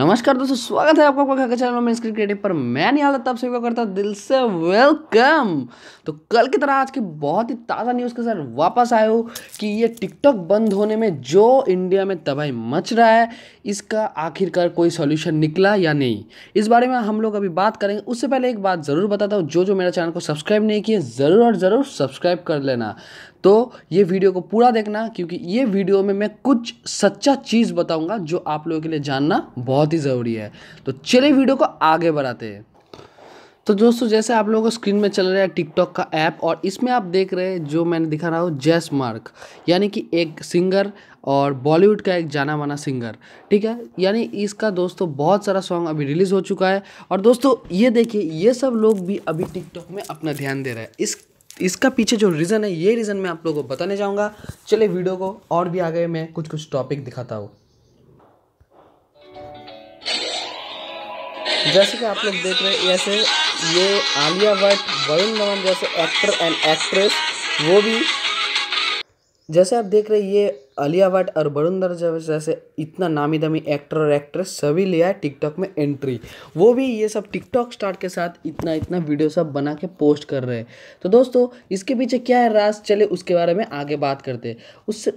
नमस्कार दोस्तों स्वागत है आपका आपका चैनल में स्क्रीन क्रिएटिव पर मैं नहीं हालत आप सभी को करता दिल से वेलकम तो कल की तरह आज की बहुत ही ताज़ा न्यूज़ के साथ वापस आए हो कि ये टिकटॉक बंद होने में जो इंडिया में तबाही मच रहा है इसका आखिरकार कोई सॉल्यूशन निकला या नहीं इस बारे में हम लोग अभी बात करेंगे उससे पहले एक बात ज़रूर बताता हूँ जो जो मेरा चैनल को सब्सक्राइब नहीं किया ज़रूर और ज़रूर सब्सक्राइब कर लेना तो ये वीडियो को पूरा देखना क्योंकि ये वीडियो में मैं कुछ सच्चा चीज़ बताऊंगा जो आप लोगों के लिए जानना बहुत ही ज़रूरी है तो चलिए वीडियो को आगे बढ़ाते हैं तो दोस्तों जैसे आप लोगों को स्क्रीन में चल रहा है टिकटॉक का ऐप और इसमें आप देख रहे हैं जो मैंने दिखा रहा हूँ जैस मार्क यानी कि एक सिंगर और बॉलीवुड का एक जाना माना सिंगर ठीक है यानी इसका दोस्तों बहुत सारा सॉन्ग अभी रिलीज़ हो चुका है और दोस्तों ये देखिए ये सब लोग भी अभी टिकटॉक में अपना ध्यान दे रहे हैं इस इसका पीछे जो रीज़न है ये रीज़न मैं आप लोगों को बताने जाऊंगा चले वीडियो को और भी आगे मैं कुछ कुछ टॉपिक दिखाता हूँ जैसे कि आप लोग देख रहे हैं ऐसे ये आलिया भट्ट वरुण धवन जैसे एक्टर एंड एक्ट्रेस वो भी जैसे आप देख रहे हैं ये अलिया भट्ट और वरुण धवन जैसे इतना नामी दामी एक्टर और एक्ट्रेस सभी लिया है टिकटॉक में एंट्री वो भी ये सब टिकटॉक स्टार के साथ इतना इतना वीडियो सब बना के पोस्ट कर रहे हैं तो दोस्तों इसके पीछे क्या है राज चले उसके बारे में आगे बात करते हैं उससे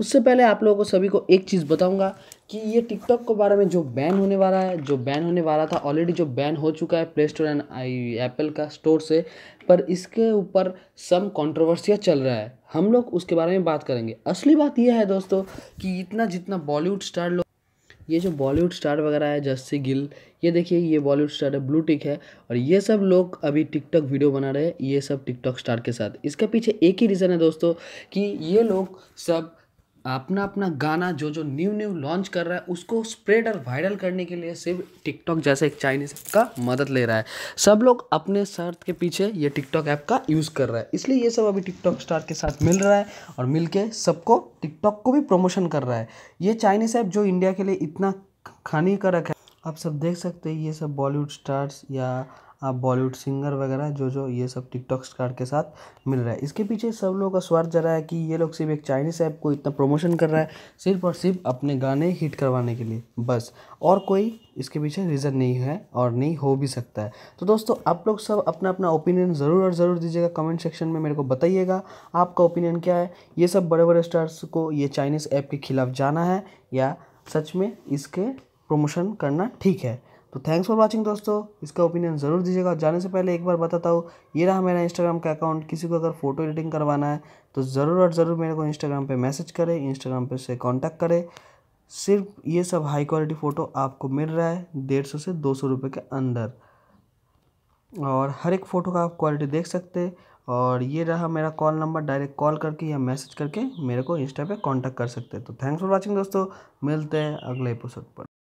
उससे पहले आप लोगों को सभी को एक चीज़ बताऊंगा कि ये टिकटॉक के बारे में जो बैन होने वाला है जो बैन होने वाला था ऑलरेडी जो बैन हो चुका है play store and I Apple का स्टोर से पर इसके ऊपर सम कॉन्ट्रोवर्सियाँ चल रहा है हम लोग उसके बारे में बात करेंगे असली बात यह है दोस्तों कि इतना जितना बॉलीवुड स्टार लोग ये जो बॉलीवुड स्टार वगैरह है जस्सी गिल ये देखिए ये बॉलीवुड स्टार है ब्लू टिक है और ये सब लोग अभी टिकटॉक वीडियो बना रहे हैं ये सब टिकटॉक स्टार के साथ इसके पीछे एक ही रीज़न है दोस्तों कि ये लोग सब अपना अपना गाना जो जो न्यू न्यू लॉन्च कर रहा है उसको स्प्रेड और वायरल करने के लिए सिर्फ टिकटॉक जैसे एक चाइनीज ऐप का मदद ले रहा है सब लोग अपने शर्त के पीछे ये टिकटॉक ऐप का यूज़ कर रहा है इसलिए ये सब अभी टिकटॉक स्टार के साथ मिल रहा है और मिल सबको टिकटॉक को भी प्रमोशन कर रहा है ये चाइनीज़ ऐप जो इंडिया के लिए इतना हानिकारक है आप सब देख सकते हैं ये सब बॉलीवुड स्टार्स या आप बॉलीवुड सिंगर वगैरह जो जो ये सब टिकटॉक स्टार के साथ मिल रहा है इसके पीछे सब लोगों का स्वार्थ जा रहा है कि ये लोग सिर्फ एक चाइनीज़ ऐप को इतना प्रमोशन कर रहा है सिर्फ और सिर्फ अपने गाने हिट करवाने के लिए बस और कोई इसके पीछे रीज़न नहीं है और नहीं हो भी सकता है तो दोस्तों आप लोग सब अपना अपना ओपिनियन ज़रूर और ज़रूर दीजिएगा कमेंट सेक्शन में मेरे को बताइएगा आपका ओपिनियन क्या है ये सब बड़े बड़े स्टार्स को ये चाइनीज़ ऐप के खिलाफ जाना है या सच में इसके प्रमोशन करना ठीक है तो थैंक्स फॉर वाचिंग दोस्तों इसका ओपिनियन ज़रूर दीजिएगा जाने से पहले एक बार बताता हूँ ये रहा मेरा इंस्टाग्राम का अकाउंट किसी को अगर फ़ोटो एडिटिंग करवाना है तो ज़रूर और ज़रूर मेरे को इंस्टाग्राम पे मैसेज करें इंस्टाग्राम पे से कांटेक्ट करें सिर्फ ये सब हाई क्वालिटी फ़ोटो आपको मिल रहा है डेढ़ सौ से दो सौ रुपये के अंदर और हर एक फ़ोटो का आप क्वालिटी देख सकते और ये रहा मेरा कॉल नंबर डायरेक्ट कॉल करके या मैसेज करके मेरे को इंस्टा पर कॉन्टैक्ट कर सकते तो थैंक्स फॉर वॉचिंग दोस्तों मिलते हैं अगले एपिसोड पर